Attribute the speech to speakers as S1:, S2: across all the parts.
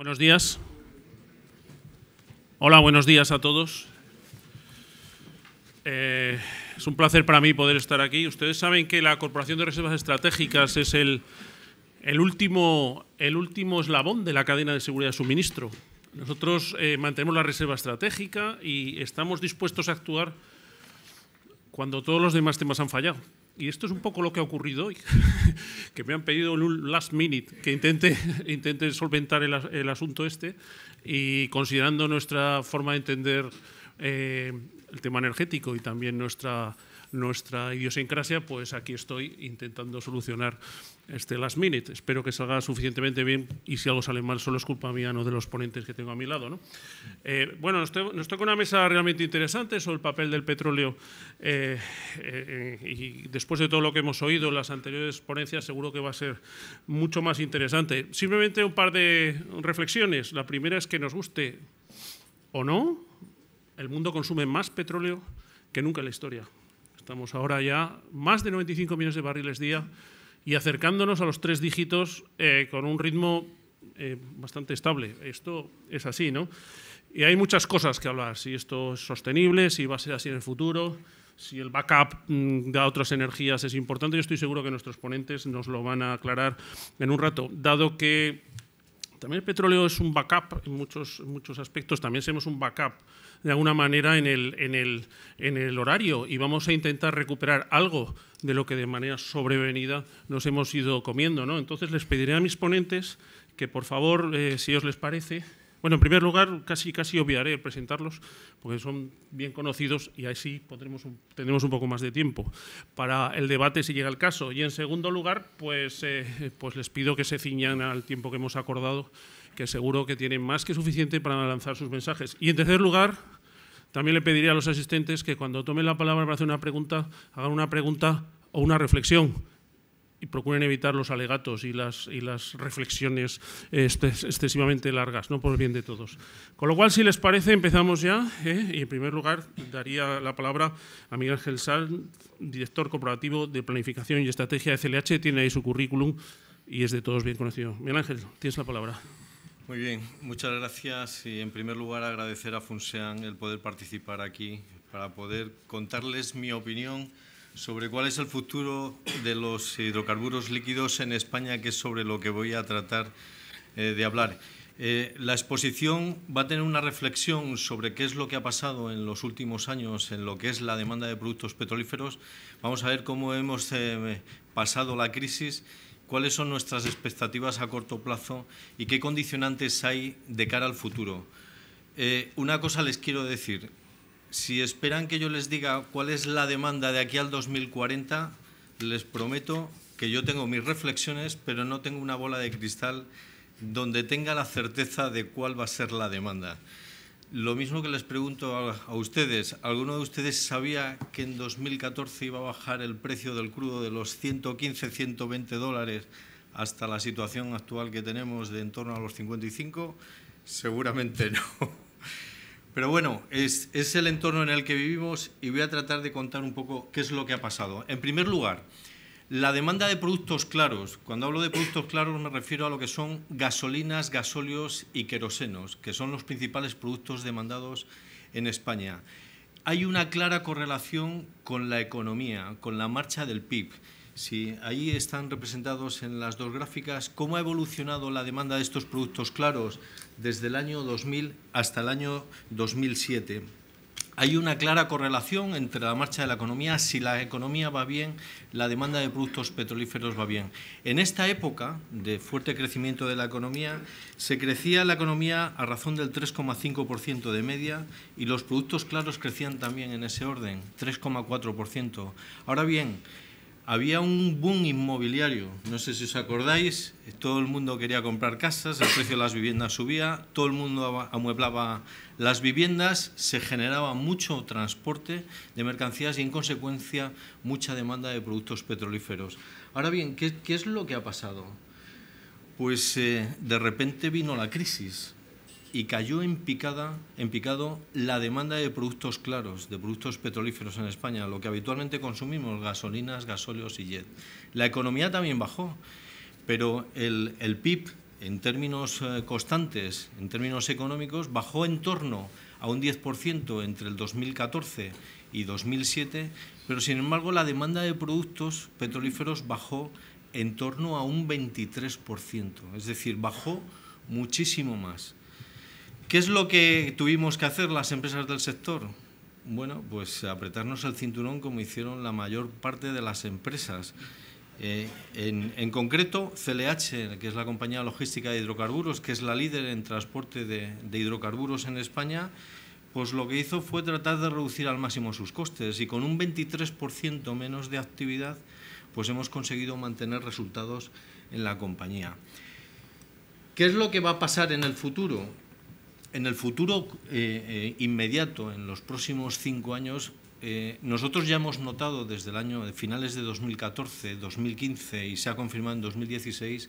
S1: Buenos días. Hola, buenos días a todos.
S2: Eh, es un placer para mí poder estar aquí. Ustedes saben que la Corporación de Reservas Estratégicas es el, último, el último eslabón de la cadena de seguridad de suministro. Nosotros eh, mantenemos la reserva estratégica y estamos dispuestos a actuar cuando todos los demás temas han fallado. Y esto es un poco lo que ha ocurrido hoy, que me han pedido en un last minute que intente, solventar el, asunto este y considerando nuestra forma de entender eh, el tema energético y también nuestra nuestra idiosincrasia, pues aquí estoy intentando solucionar este last minute. Espero que salga suficientemente bien y si algo sale mal solo es culpa mía, no de los ponentes que tengo a mi lado. Eh, bueno, nos, toca una mesa realmente interesante sobre el papel del petróleo eh, eh, y después de todo lo que hemos oído en las anteriores ponencias seguro que va a ser mucho más interesante. Simplemente un par de reflexiones. La primera es que nos guste o no, el mundo consume más petróleo que nunca en la historia. Estamos ahora ya más de 95 millones de barriles día y acercándonos a los tres dígitos eh, con un ritmo eh, bastante estable. Esto es así, ¿no? Y hay muchas cosas que hablar, si esto es sostenible, si va a ser así en el futuro, si el backup mm, de otras energías es importante. Yo estoy seguro que nuestros ponentes nos lo van a aclarar en un rato, dado que también el petróleo es un backup en muchos, muchos aspectos, también somos un backup de alguna manera en el, el, en el horario y vamos a intentar recuperar algo de lo que de manera sobrevenida nos hemos ido comiendo. ¿no? Entonces les pediré a mis ponentes que por favor, eh, si os les parece, bueno, en primer lugar, casi, casi obviaré presentarlos, porque son bien conocidos y así podremos tendremos un poco más de tiempo para el debate si llega el caso. Y en segundo lugar, pues, eh, pues les pido que se ciñan al tiempo que hemos acordado, que seguro que tienen más que suficiente para lanzar sus mensajes. Y en tercer lugar, también le pediría a los asistentes que cuando tomen la palabra para hacer una pregunta, hagan una pregunta o una reflexión y procuren evitar los alegatos y las, y las reflexiones eh, excesivamente largas, ¿no? por el bien de todos. Con lo cual, si les parece, empezamos ya. ¿eh? Y en primer lugar, daría la palabra a Miguel Ángel Sal, director corporativo de Planificación y Estrategia de CLH. Tiene ahí su currículum y es de todos bien conocido. Miguel Ángel, tienes la palabra.
S1: Muy bien, muchas gracias y en primer lugar agradecer a Funsean el poder participar aquí para poder contarles mi opinión sobre cuál es el futuro de los hidrocarburos líquidos en España, que es sobre lo que voy a tratar eh, de hablar. Eh, la exposición va a tener una reflexión sobre qué es lo que ha pasado en los últimos años en lo que es la demanda de productos petrolíferos. Vamos a ver cómo hemos eh, pasado la crisis, cuáles son nuestras expectativas a corto plazo y qué condicionantes hay de cara al futuro. una cosa les quiero decir, si esperan que yo les diga cuál es la demanda de aquí al 2040, les prometo que yo tengo mis reflexiones, pero no tengo una bola de cristal donde tenga la certeza de cuál va a ser la demanda. Lo mismo que les pregunto a, ustedes, ¿alguno de ustedes sabía que en 2014 iba a bajar el precio del crudo de los 115, 120 dólares hasta la situación actual que tenemos de en torno a los 55? Seguramente no. Pero bueno, es, el entorno en el que vivimos y voy a tratar de contar un poco qué es lo que ha pasado. En primer lugar, la demanda de productos claros. Cuando hablo de productos claros me refiero a lo que son gasolinas, gasóleos y querosenos, que son los principales productos demandados en España. Hay una clara correlación con la economía, con la marcha del PIB. Sí, ahí están representados en las dos gráficas cómo ha evolucionado la demanda de estos productos claros desde el año 2000 hasta el año 2007. Hay una clara correlación entre la marcha de la economía. Si la economía va bien, la demanda de productos petrolíferos va bien. En esta época de fuerte crecimiento de la economía, se crecía la economía a razón del 3,5% de media y los productos claros crecían también en ese orden, 3,4%. Ahora bien, había un boom inmobiliario. No sé si os acordáis, todo el mundo quería comprar casas, el precio de las viviendas subía, todo el mundo amueblaba las viviendas, se generaba mucho transporte de mercancías y en consecuencia mucha demanda de productos petrolíferos. Ahora bien, ¿qué, es lo que ha pasado? Pues eh, de repente vino la crisis y cayó en, picada, en picado la demanda de productos claros, de productos petrolíferos en España, lo que habitualmente consumimos, gasolinas, gasóleos y jet. La economía también bajó, pero el, el PIB en términos eh, constantes, en términos económicos, bajó en torno a un 10% entre el 2014 y 2007, pero sin embargo la demanda de productos petrolíferos bajó en torno a un 23%, es decir, bajó muchísimo más. ¿Qué es lo que tuvimos que hacer las empresas del sector? Bueno, pues apretarnos el cinturón como hicieron la mayor parte de las empresas. Eh, en, concreto, CLH, que es la compañía logística de hidrocarburos, que es la líder en transporte de, de hidrocarburos en España, pues lo que hizo fue tratar de reducir al máximo sus costes y con un 23% menos de actividad, pues hemos conseguido mantener resultados en la compañía. ¿Qué es lo que va a pasar en el futuro? En el futuro eh, eh, inmediato, en los próximos cinco años, eh, nosotros ya hemos notado desde el año de finales de 2014, 2015 y se ha confirmado en 2016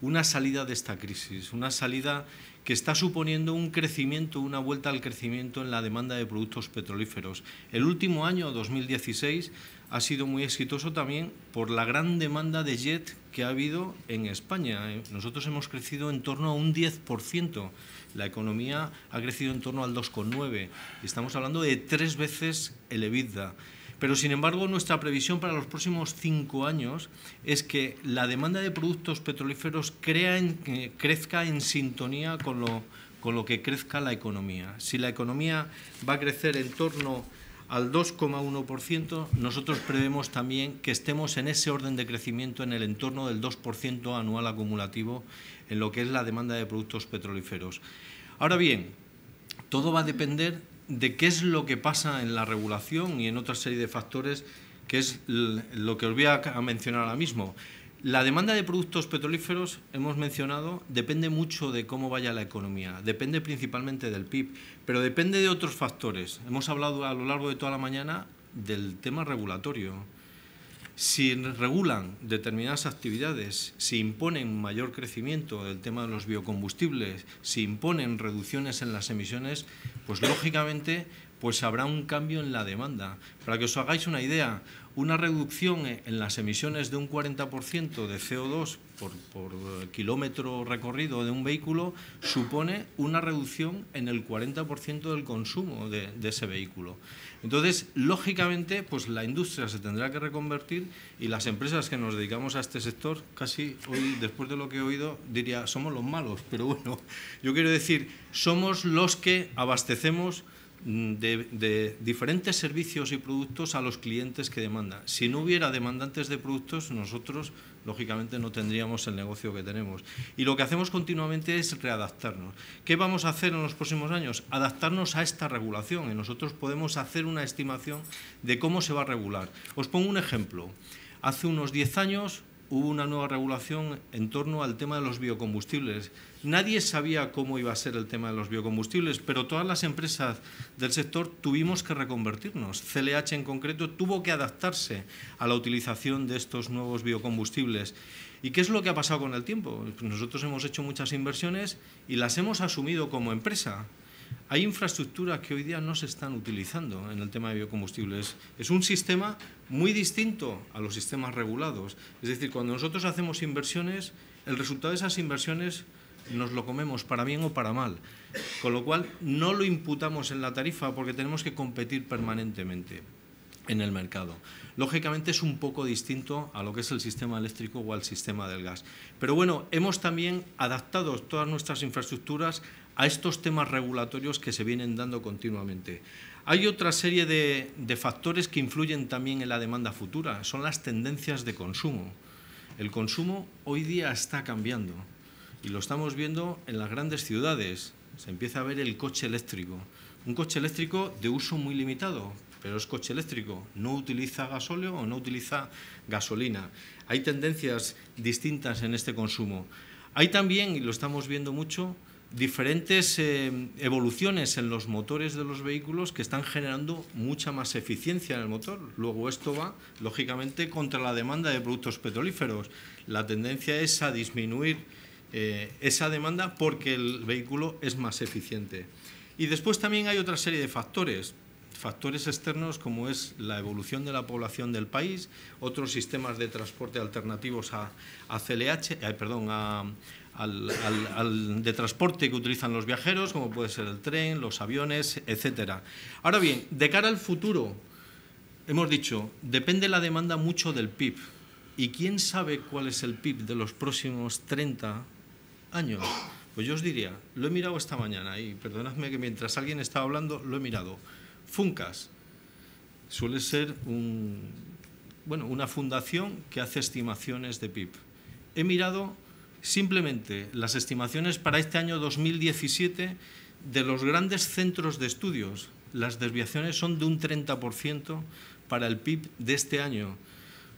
S1: una salida de esta crisis, una salida que está suponiendo un crecimiento, una vuelta al crecimiento en la demanda de productos petrolíferos. El último año, 2016, ha sido muy exitoso también por la gran demanda de jet que ha habido en España. Nosotros hemos crecido en torno a un 10%. La economía ha crecido en torno al 2,9%. Estamos hablando de tres veces el EBITDA. Pero sin embargo, nuestra previsión para los próximos cinco años es que la demanda de productos petrolíferos crezca en sintonía con lo, con lo que crezca la economía. Si la economía va a crecer en torno al 2,1%, nosotros prevemos también que estemos en ese orden de crecimiento en el entorno del 2% anual acumulativo en lo que es la demanda de productos petrolíferos. Ahora bien, todo va a depender de qué es lo que pasa en la regulación y en otra serie de factores, que es lo que os voy a mencionar ahora mismo. La demanda de productos petrolíferos, hemos mencionado, depende mucho de cómo vaya la economía, depende principalmente del PIB, pero depende de otros factores. Hemos hablado a lo largo de toda la mañana del tema regulatorio si regulan determinadas actividades, si imponen mayor crecimiento del tema de los biocombustibles, si imponen reducciones en las emisiones, pues lógicamente pues habrá un cambio en la demanda. Para que os hagáis una idea, una reducción en las emisiones de un 40% de CO2 por, kilómetro recorrido de un vehículo supone una reducción en el 40% del consumo de ese vehículo. Entonces, lógicamente, pues la industria se tendrá que reconvertir y las empresas que nos dedicamos a este sector, casi hoy, después de lo que he oído, diría, somos los malos, pero bueno, yo quiero decir, somos los que abastecemos Mm, de, diferentes servicios y productos a los clientes que demandan. Si no hubiera demandantes de productos, nosotros, lógicamente, no tendríamos el negocio que tenemos. Y lo que hacemos continuamente es readaptarnos. ¿Qué vamos a hacer en los próximos años? Adaptarnos a esta regulación. Y nosotros podemos hacer una estimación de cómo se va a regular. Os pongo un ejemplo. Hace unos 10 años hubo una nueva regulación en torno al tema de los biocombustibles. Nadie sabía cómo iba a ser el tema de los biocombustibles, pero todas las empresas del sector tuvimos que reconvertirnos. CLH en concreto tuvo que adaptarse a la utilización de estos nuevos biocombustibles. ¿Y qué es lo que ha pasado con el tiempo? Pues nosotros hemos hecho muchas inversiones y las hemos asumido como empresa. Hay infraestructuras que hoy día no se están utilizando en el tema de biocombustibles. Es un sistema muy distinto a los sistemas regulados. Es decir, cuando nosotros hacemos inversiones, el resultado de esas inversiones nos lo comemos para bien o para mal. Con lo cual no lo imputamos en la tarifa porque tenemos que competir permanentemente en el mercado. Lógicamente es un poco distinto a lo que es el sistema eléctrico o al sistema del gas. Pero bueno, hemos también adaptado todas nuestras infraestructuras a estos temas regulatorios que se vienen dando continuamente. Hay otra serie de, factores que influyen también en la demanda futura, son las tendencias de consumo. El consumo hoy día está cambiando y lo estamos viendo en las grandes ciudades. Se empieza a ver el coche eléctrico, un coche eléctrico de uso muy limitado, pero es coche eléctrico, no utiliza gasóleo o no utiliza gasolina. Hay tendencias distintas en este consumo. Hay también, y lo estamos viendo mucho, diferentes eh, evoluciones en los motores de los vehículos que están generando mucha más eficiencia en el motor. Luego esto va, lógicamente, contra la demanda de productos petrolíferos. La tendencia es a disminuir eh, esa demanda porque el vehículo es más eficiente. Y después también hay otra serie de factores factores externos como es la evolución de la población del país, otros sistemas de transporte alternativos a, CLH, eh, perdón, a, al, de transporte que utilizan los viajeros, como puede ser el tren, los aviones, etcétera. Ahora bien, de cara al futuro, hemos dicho, depende la demanda mucho del PIB. ¿Y quién sabe cuál es el PIB de los próximos 30 años? Pues yo os diría, lo he mirado esta mañana y perdonadme que mientras alguien estaba hablando lo he mirado. Funcas suele ser un, bueno, una fundación que hace estimaciones de PIB. He mirado Simplemente las estimaciones para este año 2017 de los grandes centros de estudios, las desviaciones son de un 30% para el PIB de este año.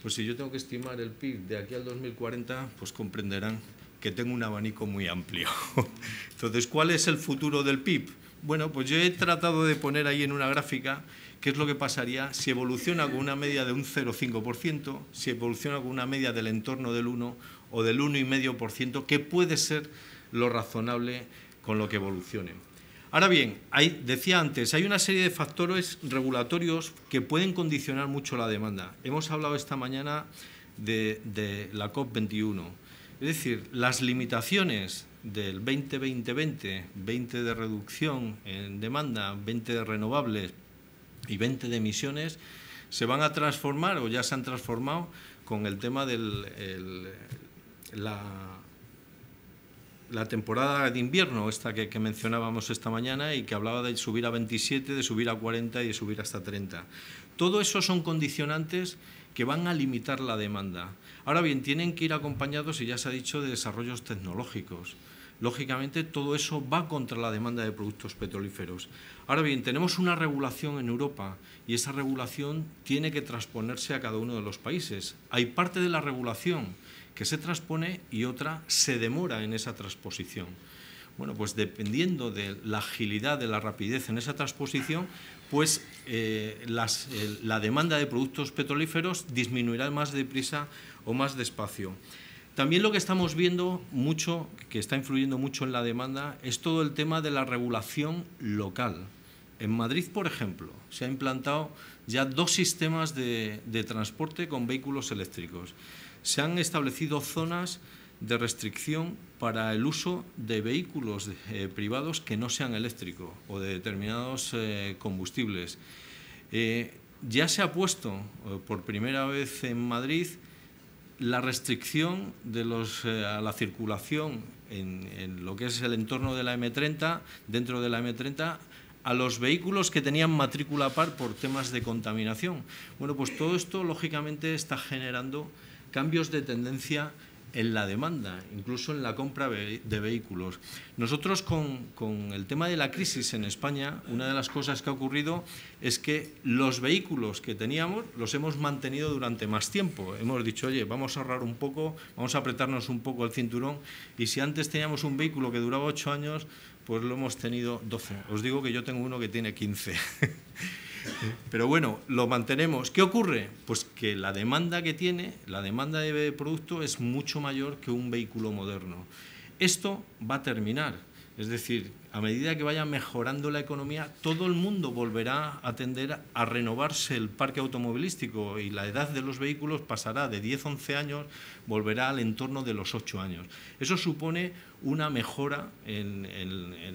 S1: Pues si yo tengo que estimar el PIB de aquí al 2040, pues comprenderán que tengo un abanico muy amplio. Entonces, ¿cuál es el futuro del PIB? Bueno, pues yo he tratado de poner ahí en una gráfica qué es lo que pasaría si evoluciona con una media de un 0,5%, si evoluciona con una media del entorno del 1 o del 1,5%, que puede ser lo razonable con lo que evolucionen. Ahora bien, decía antes, hay una serie de factores regulatorios que pueden condicionar mucho la demanda. Hemos hablado esta mañana de, la COP21. Es decir, las limitaciones del 2020 20 20 de reducción en demanda, 20 de renovables y 20 de emisiones, se van a transformar o ya se han transformado con el tema del la, temporada de invierno, esta que, que, mencionábamos esta mañana y que hablaba de subir a 27, de subir a 40 y de subir hasta 30. Todo eso son condicionantes que van a limitar la demanda. Ahora bien, tienen que ir acompañados, y ya se ha dicho, de desarrollos tecnológicos. Lógicamente, todo eso va contra la demanda de productos petrolíferos. Ahora bien, tenemos una regulación en Europa y esa regulación tiene que transponerse a cada uno de los países. Hay parte de la regulación que se transpone y otra se demora en esa transposición. Bueno, pues dependiendo de la agilidad, de la rapidez en esa transposición, pues eh, la demanda de productos petrolíferos disminuirá más deprisa o más despacio. También lo que estamos viendo mucho, que está influyendo mucho en la demanda, es todo el tema de la regulación local. En Madrid, por ejemplo, se han implantado ya dos sistemas de transporte con vehículos eléctricos se han establecido zonas de restricción para el uso de vehículos eh, privados que no sean eléctricos o de determinados eh, combustibles. Eh, ya se ha puesto por primera vez en Madrid la restricción de los, a la circulación en, en lo que es el entorno de la M30, dentro de la M30, a los vehículos que tenían matrícula par por temas de contaminación. Bueno, pues todo esto lógicamente está generando cambios de tendencia en la demanda, incluso en la compra de vehículos. Nosotros con, con, el tema de la crisis en España, una de las cosas que ha ocurrido es que los vehículos que teníamos los hemos mantenido durante más tiempo. Hemos dicho, oye, vamos a ahorrar un poco, vamos a apretarnos un poco el cinturón y si antes teníamos un vehículo que duraba ocho años, pues lo hemos tenido 12. Os digo que yo tengo uno que tiene 15. Pero bueno, lo mantenemos. ¿Qué ocurre? Pues que la demanda que tiene, la demanda de producto es mucho mayor que un vehículo moderno. Esto va a terminar es decir, a medida que vaya mejorando la economía, todo el mundo volverá a tender a renovarse el parque automovilístico y la edad de los vehículos pasará de 10-11 años, volverá al entorno de los 8 años. Eso supone una mejora en,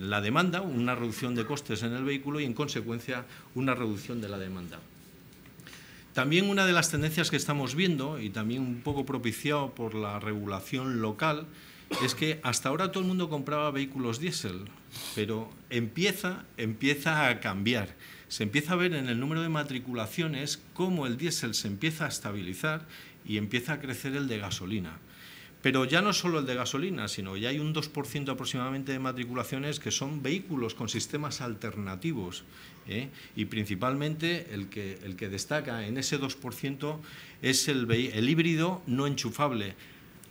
S1: la demanda, una reducción de costes en el vehículo y, en consecuencia, una reducción de la demanda. También una de las tendencias que estamos viendo, y también un poco propiciado por la regulación local, es que hasta ahora todo el mundo compraba vehículos diésel, pero empieza, empieza a cambiar. Se empieza a ver en el número de matriculaciones cómo el diésel se empieza a estabilizar y empieza a crecer el de gasolina. Pero ya no solo el de gasolina, sino ya hay un 2% aproximadamente de matriculaciones que son vehículos con sistemas alternativos. ¿eh? Y principalmente el que, el que destaca en ese 2% es el, el híbrido no enchufable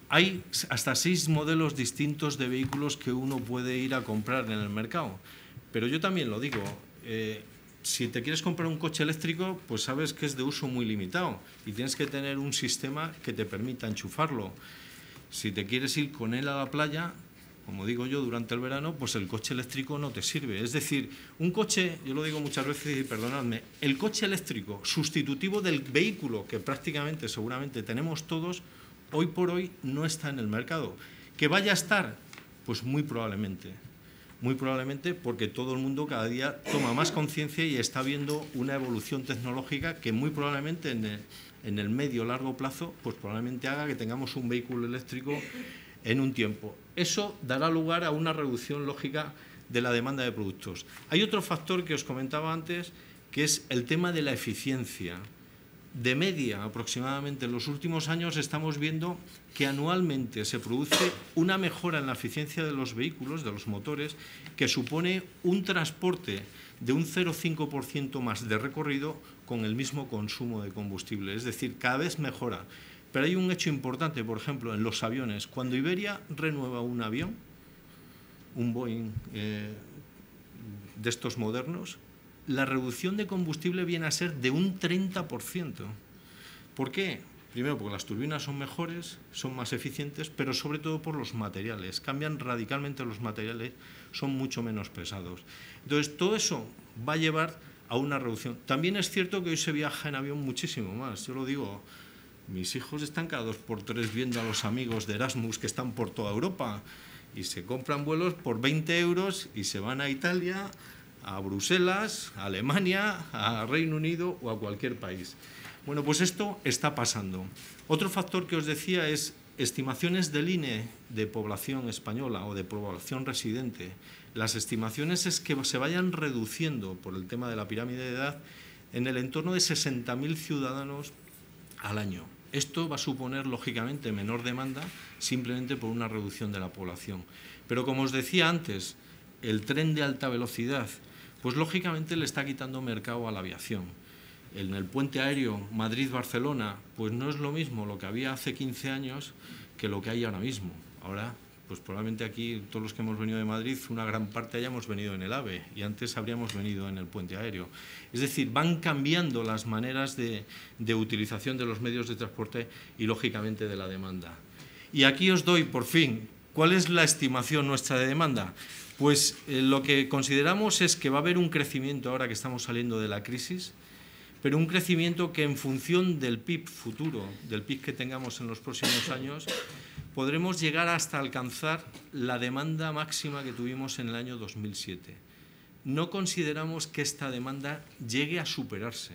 S1: hay hasta seis modelos distintos de vehículos que uno puede ir a comprar en el mercado. Pero yo también lo digo, eh, si te quieres comprar un coche eléctrico, pues sabes que es de uso muy limitado y tienes que tener un sistema que te permita enchufarlo. Si te quieres ir con él a la playa, como digo yo, durante el verano, pues el coche eléctrico no te sirve. Es decir, un coche, yo lo digo muchas veces y perdonadme, el coche eléctrico sustitutivo del vehículo que prácticamente seguramente tenemos todos, hoy por hoy no está en el mercado. ¿Que vaya a estar? Pues muy probablemente. Muy probablemente porque todo el mundo cada día toma más conciencia y está viendo una evolución tecnológica que muy probablemente en el, medio medio largo plazo, pues probablemente haga que tengamos un vehículo eléctrico en un tiempo. Eso dará lugar a una reducción lógica de la demanda de productos. Hay otro factor que os comentaba antes, que es el tema de la eficiencia de media aproximadamente en los últimos años estamos viendo que anualmente se produce una mejora en la eficiencia de los vehículos, de los motores, que supone un transporte de un 0,5% más de recorrido con el mismo consumo de combustible. Es decir, cada vez mejora. Pero hay un hecho importante, por ejemplo, en los aviones. Cuando Iberia renueva un avión, un Boeing eh, de estos modernos, la reducción de combustible viene a ser de un 30%. ¿Por qué? Primero, porque las turbinas son mejores, son más eficientes, pero sobre todo por los materiales. Cambian radicalmente los materiales, son mucho menos pesados. Entonces, todo eso va a llevar a una reducción. También es cierto que hoy se viaja en avión muchísimo más. Yo lo digo, mis hijos están cada dos por tres viendo a los amigos de Erasmus que están por toda Europa y se compran vuelos por 20 euros y se van a Italia a Bruselas, a Alemania, a Reino Unido o a cualquier país. Bueno, pues esto está pasando. Otro factor que os decía es estimaciones del INE de población española o de población residente. Las estimaciones es que se vayan reduciendo por el tema de la pirámide de edad en el entorno de 60.000 ciudadanos al año. Esto va a suponer, lógicamente, menor demanda simplemente por una reducción de la población. Pero como os decía antes, el tren de alta velocidad pues lógicamente le está quitando mercado a la aviación. En el puente aéreo Madrid-Barcelona, pues no es lo mismo lo que había hace 15 años que lo que hay ahora mismo. Ahora, pues probablemente aquí todos los que hemos venido de Madrid, una gran parte hayamos venido en el AVE y antes habríamos venido en el puente aéreo. Es decir, van cambiando las maneras de, de utilización de los medios de transporte y lógicamente de la demanda. Y aquí os doy por fin, ¿cuál es la estimación nuestra de demanda? Pues eh, lo que consideramos es que va a haber un crecimiento ahora que estamos saliendo de la crisis, pero un crecimiento que en función del PIB futuro, del PIB que tengamos en los próximos años, podremos llegar hasta alcanzar la demanda máxima que tuvimos en el año 2007. No consideramos que esta demanda llegue a superarse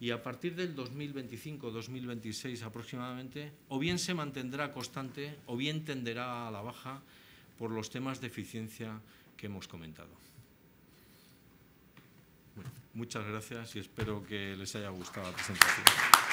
S1: y a partir del 2025-2026 aproximadamente, o bien se mantendrá constante o bien tenderá a la baja por los temas de eficiencia que hemos comentado. muchas gracias y espero que les haya gustado la presentación.